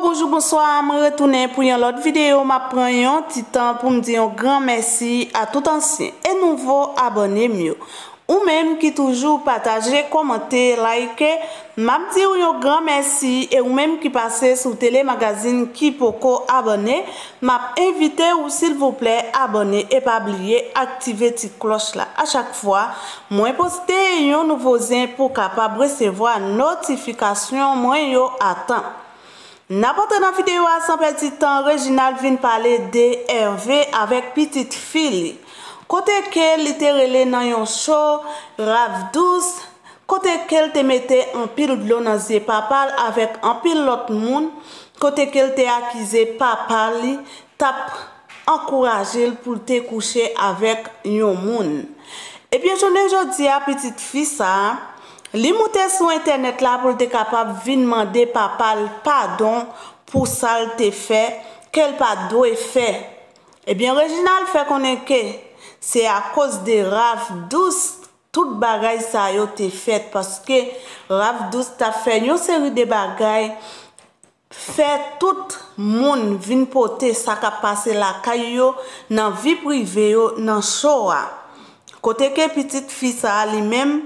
Bonjour, bonsoir, mwen retounen pou yon lot videyo. Mwen pren yon titan pou mwen diyon gran mersi a tout ansin. E nouvo abone myo. Ou menm ki toujou pataje, komente, like. Mwen mwen diyon gran mersi. E ou menm ki pase sou telemagazin ki poko abone. Mwen mwen invite ou sil vople abone. E pa blye aktive ti klos la. A chak fwa mwen poste yon nouvo zin pou kapab resevo a notifikasyon mwen yon atan. N apote nan fite yo asan peti tan, Reginald vin pale de Hervé avèk petite fi li. Kote ke li te rele nan yon show, Rav 12, kote ke li te mete an pil blo nan zye papal avèk an pil lot moun, kote ke li te akize papal li, tap ankouraje l pou te kouche avèk yon moun. Ebyen, jounen jo di a petite fi sa. Li moutè sou internet la pou te kapap vi nman de pa pal padon pou sal te fe, kel pa do e fe? Ebyen, rejinal fe konen ke, se a kos de raf douz, tout bagay sa yo te fet, paske raf douz ta fe, yo seri de bagay, fe tout moun vin pote sa kapase la kay yo nan vi prive yo nan shora. Kote ke pitit fi sa a li menm?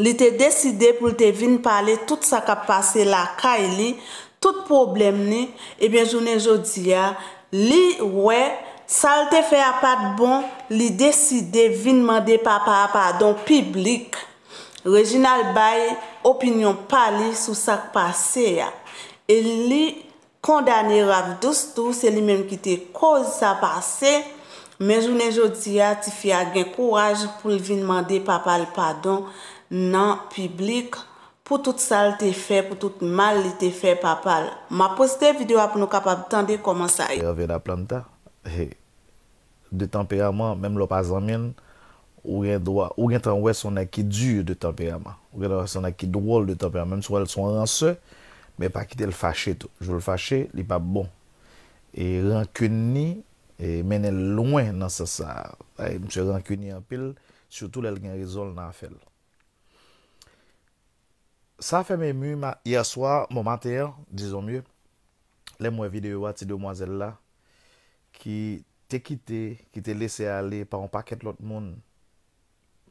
Li te deside pou li te vin pale tout sak ap pase la kay li, tout problem ni, e ben jounen jodi ya, li we, sal te fe apat bon, li deside vin mande papa apadon piblik. Reginald bay, opinyon pali sou sak pase ya. E li kondane ravdou stou, se li menm ki te kozi sa pase, men jounen jodi ya, ti fi agen kouraj pou li vin mande papa apadon, nan, publik, pou tout sal te fe, pou tout mal te fe papal. Ma poste videwa pou nou kapap tende koman sa e. A ve la planta, he, de temperama, menm lopazanmen, ou gen trangwe son a ki dure de temperama, ou gen trangwe son a ki drôle de temperama, menm sou el son ranse, menm pa kite l fache tou. Jou l fache, li pa bon. E rankuni, e menm l lwen nan sa sa. Ay, mse rankuni apil, sou tout l el gen rizol nan a fel. ça fait mes hier soir, mon matin, disons mieux, les mois vidéo à ces demoiselles là qui t'es quitté, qui t'es laissé aller par un paquet de l'autre monde,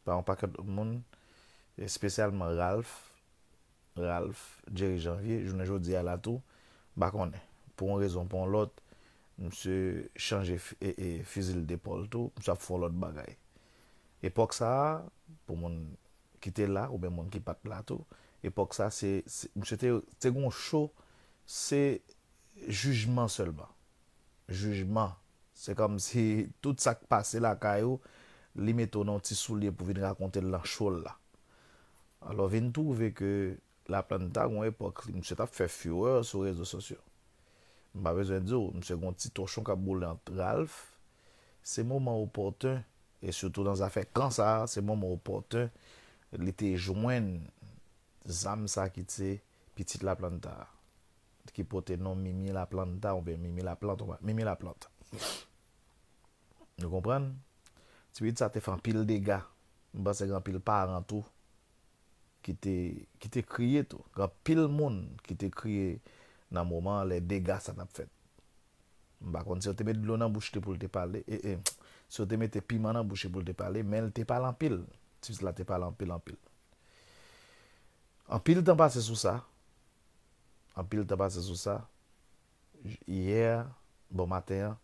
par un paquet de l'autre monde, spécialement Ralph, Ralph, Jerry Janvier, je ne dis à la tout, bah qu'on est, pour une raison, pour l'autre, monsieur chanje fusil d'épaule tout ça ap l'autre bagaille Et ça pour ça, pour quitter là ou bien pour qui pas plateau tout c'est un show, c'est jugement seulement. Jugement. C'est comme si tout ça qui la là, Kayo, l'imène ton petit soulier pour venir raconter l'anchôme là. Alors, je trouve que la planète, à l'époque, je ne fait fureur sur les réseaux sociaux. Je besoin sais dire, je suis un petit torchon qui a bouillon d'Alphe. C'est le moment opportun, et surtout dans les affaires cancéreuses, c'est le moment opportun, l'été joint zam sa ki te pitit la planta. Ki pote non mimi la planta ou bien mimi la planta. Mimi la planta. Nou kompran? Ti pitit sa te fan pil dega. Mba se gran pile paran tou. Ki te, ki te kriye tou. Gran pil moun ki te kriye nan mouman le dega sa nap fet. Mba kon se yo te met l'eau nan bouche te pou te pale. E, eh, e, eh, se yo te met te piman nan bouche pou te pale. Men te pale an pil. Ti pitit la te pale an pil an pil. En pile temps passé sous ça. En pile temps passé sous ça. Hier, bon matin,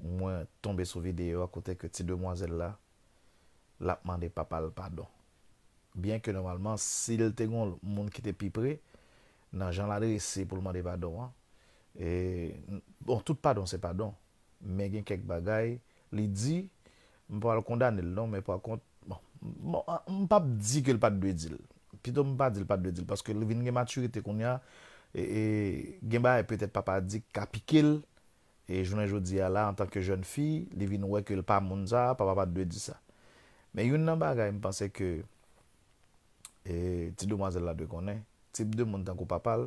moi tombé sur vidéo à côté que cette demoiselle là l'a demandé papa le pardon. Bien que normalement s'il te le monde qui était plus près dans Jean l'adresse pour le demander pardon. Hein. Et bon tout pardon c'est pardon, mais il y a quelques bagailles, il dit on va le condamner non mais par contre bon, bon pas dit que le pas de dire plutôt me pas dire pas de parce que le vin gen maturité qu'on a et e, e et est peut-être papa dit et je et journée jodi a là en tant que jeune fille le vin ouais que le pas moun ça papa pas de dire ça mais une nan bagay me pensais que et ti demoiselle là de connaît type de monde tant coup papa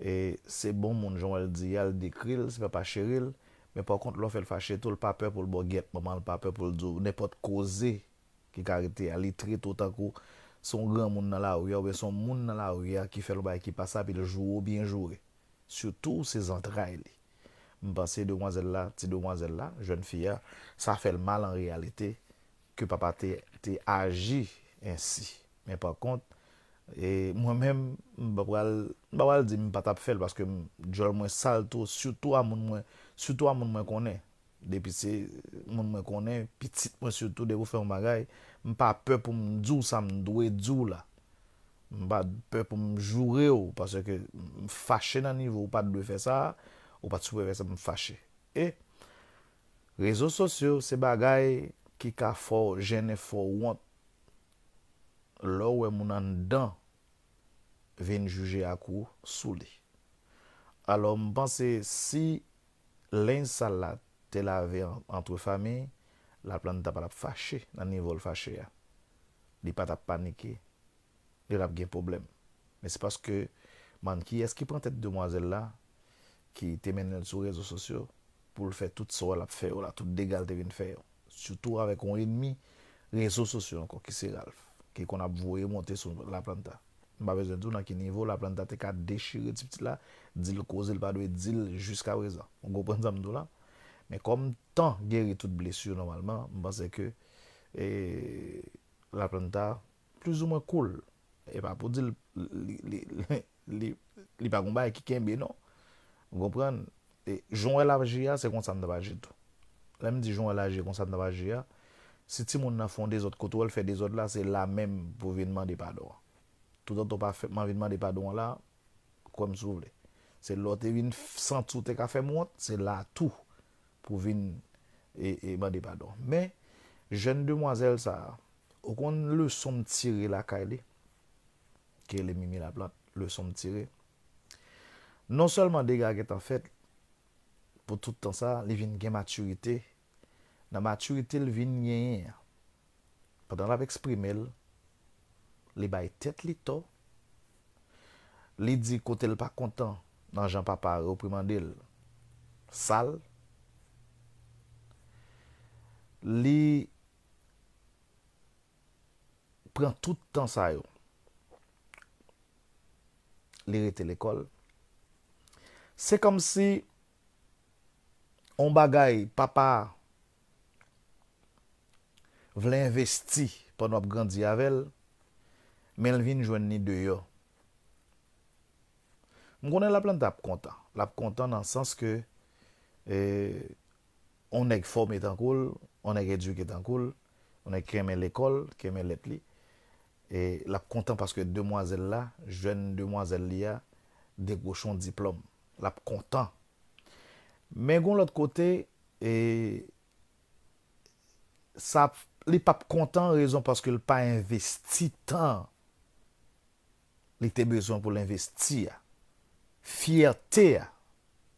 et c'est bon moun jean elle dit elle décrit c'est papa chéril mais par contre l'offre le fâché tout le pas peur pour le bon guette maman le pas peur pour le pas n'importe causer qui carité très tout autant qu'on son grand monde dans la rue ou son monde dans la rue qui fait le bail qui passe puis le jour bien joué surtout ses entrailles me penser demoiselle là petite demoiselle là jeune fille ça fait le mal en réalité que papa t'es agi ainsi mais par contre et moi-même je ne dit pas pas faire parce que je moins sale tout surtout à mon moins surtout à mon moins est Depi se, moun connaît, petite, pitit surtout de vous faire mwen bagay, mwen pa pè pou mwen djou sa mwen dwe djou la. Mwen ou, parce que mwen fache nan nivou, ou pa dwe fè sa, ou pa dwe fè sa mwen Et E, rezo sosyo se bagay ki ka fò, want, lò wè moun an akou sou Alors pense que si l'insalat c'est la entre famille familles, la plante n'a pas la fâché au niveau de n'a hein. pas été paniqué Elle pas eu problème Mais c'est parce que, moi, qui est-ce qui prend tête demoiselle là qui est sur les réseaux sociaux pour le faire tout ce la a fait, tout le dégât qu'elle faire surtout avec un ennemi, les réseaux sociaux encore, qui c'est Ralph, qui est qu'on a voué monter sur la plante On n'a pas besoin de dire dans quel niveau la plante a été déchirée, on n'a pas besoin le dire il qu'elle a fait jusqu'à présent. On ne comprend ça ce qu'elle mais comme tant guérir toutes les blessures normalement, je pense que l'apprentissage est plus ou moins cool. Et pas pour dire les les a pas de combat avec quelqu'un, non. Vous comprenez, les gens c'est qu'on ça s'en élargit pas. Quand je dis que les gens élargis, c'est qu'on Si quelqu'un a des autres couteaux ou fait des autres là, c'est la même pour le vêtement des Tout le monde n'a pas fait des là. comme ce vous voulez C'est l'autre une sans tout et qui a fait moins, c'est là tout pour et et e pardon. Mais, jeune demoiselle, ça, au okon le som tiré la kaile, ke le mimi la plante, le son tiré, non seulement selman dega en fait pour tout temps ça, li vin gen maturité, nan maturité li vin nyen, pendant la vek li bay tet li to, li di kote l pa kontan, nan jan papa ou sale li pren tout tan sayo. Li rete l'ekol. Se kom si on bagay papa vle investi pan wap grandiavel men vin jwen ni deyo. Mkone la plan ta ap kontan. La ap kontan nan sens ke eh, on ek fòm etan koul on a réduit dans le on a créé l'école, créé l'être et la content parce que demoiselle là, jeune demoiselle là, gauchons diplôme, la content. Mais de l'autre côté, et ça les pas content raison parce que le pas investi tant il était besoin pour l'investir. Fierté,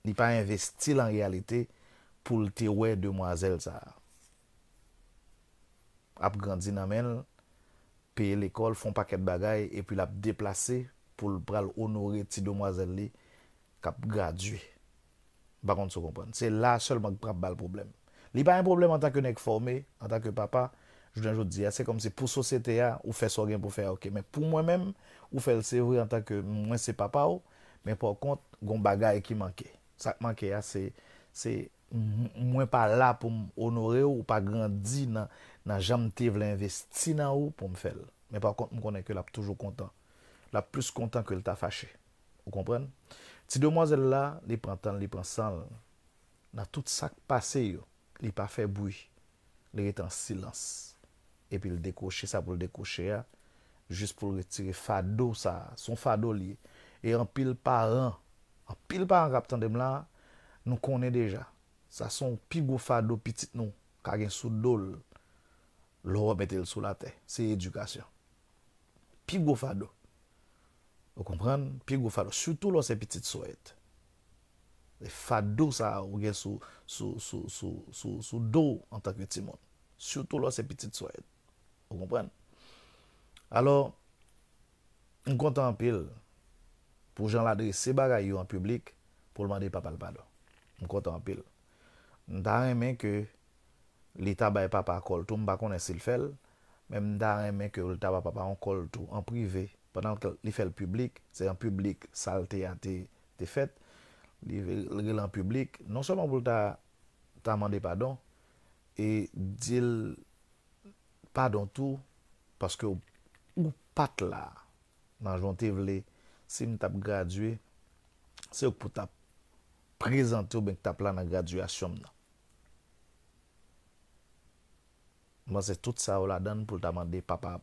il pas investi en réalité pour le tirer demoiselle ça a grandi nanmen payer l'école font pas de bagaille et puis l'a déplacé pour le prendre honorer petite demoiselle qui a gradué par contre c'est là seulement que prend le problème il pas un problème en tant que nèg formé en tant que papa je dis dire c'est comme si pour société ou fait ça rien pour faire OK. mais pour moi même ou fait le vrai en tant que moi c'est papa mais par contre des bagaille qui manquait ça manquait ah, c'est c'est moi pas là pour honorer ou pas grandir dans... Je n'ai jamais l'investi dans haut pour me faire. Mais par contre, je connais qu'elle est toujours content l'a plus contente que l'ta t'a fâché. Vous comprenez si demoiselle là les printemps, les printemps, dans tout ça passé passé, elle pas fait bruit. Elle est en silence. Et puis elle décroché, ça pour le décocher Juste pour retirer fado, son fado. Et en pile par un, en pile par un, nous connaît déjà. Ça sont pigo fado petit nous, car il est sous l'eau le sous la terre. C'est éducation. Puis gros fado. Vous comprenez? Puis gros fado. Surtout lorsque c'est petite souhaite Les fado ça ou bien sous sous sous sous sous sous dos en tant que petit monde. Surtout lorsque c'est petite souhaite Vous comprenez? Alors, on compte en pile pour Jean l'adresser bagaille en public pour demander papa le pardon. On compte en pile. On t'a aimé que l'État bail papa col tout, m'pa connaît s'il fait même d'arrêt mais que l'État bail papa en col tout en privé pendant qu'il fait le public, c'est en public saleté a été fait, il en public non seulement pour ta ta demandé pardon et dit pardon tout parce que ou pat là dans jonté vle si m t'a gradué c'est pour t'a présenter ou ben t'a plan la graduation là C'est tout ça que je pour demander papa.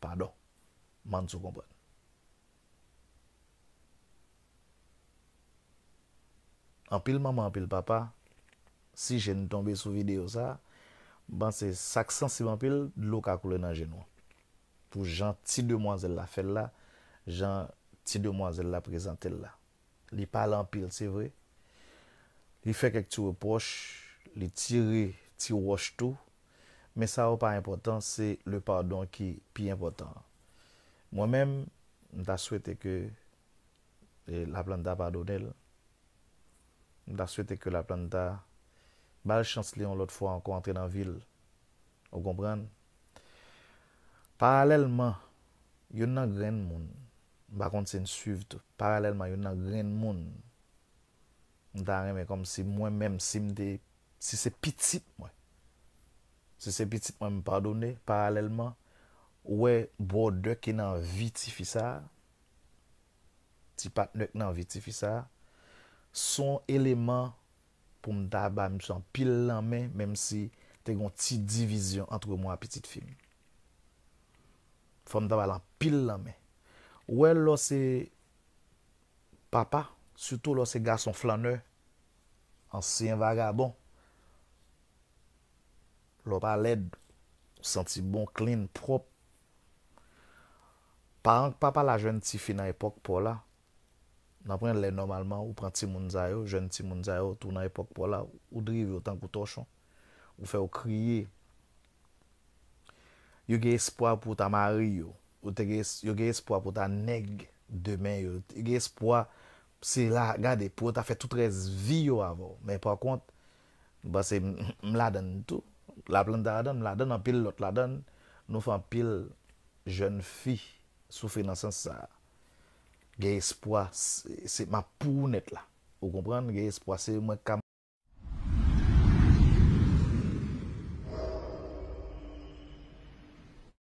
Pardon. Je ne comprends pas. En pile maman, en pile papa, si je ne tombé sur la vidéo, c'est un accent de l'eau qui coule dans le genou. Pour les gens qui l'a fait là les de qui la présenté la. Ils en pile, c'est vrai. Elle fait quelque chose de proche. tire tirent, ils tout. Mais ça n'est pas important, c'est le pardon qui est plus important. Moi-même, j'ai souhaité que la planta pardonne. pardonné. J'ai souhaité que la planta a... Bah, le chancelier, l'autre fois, encore dans la ville. Vous comprenez Parallèlement, il y a de gens. Par contre, c'est une Parallèlement, il y a des gens. Je n'ai comme si moi-même, si c'est petit, moi. Se se pitit mwen mi padone, paralelman, we, bwodeke nan vitifisa, ti patneke nan vitifisa, son eleman pou mda ba ms an pil lame, mem si te gwen ti divizyon antre mwen apitit film. Fon mda ba lan pil lame. We, lo se papa, suto lo se gason flan nou, ansyen vaga bon, Lop alèd, senti bon, clean, propre par k papa la jeune ti fi nan epok pou la, nan pren ou pren ti moun yo jwen ti moun yo tout nan epok pou la, ou drive autant que tochon, ou fe ou kriye. Yo ge espoir pou ta mari yo, yo ge espoir pou ta neg demain yo, yo ge espwa se la gade pou ta fait tout res vi yo avon. Men par contre ba se tout la plante la donne, la donne en pile, l'autre la donne, nous faisons pile jeune fille souffrir dans ce sens ça. Gay espoir, c'est ma pounette là. Vous comprenez? Gay espoir, c'est moi qui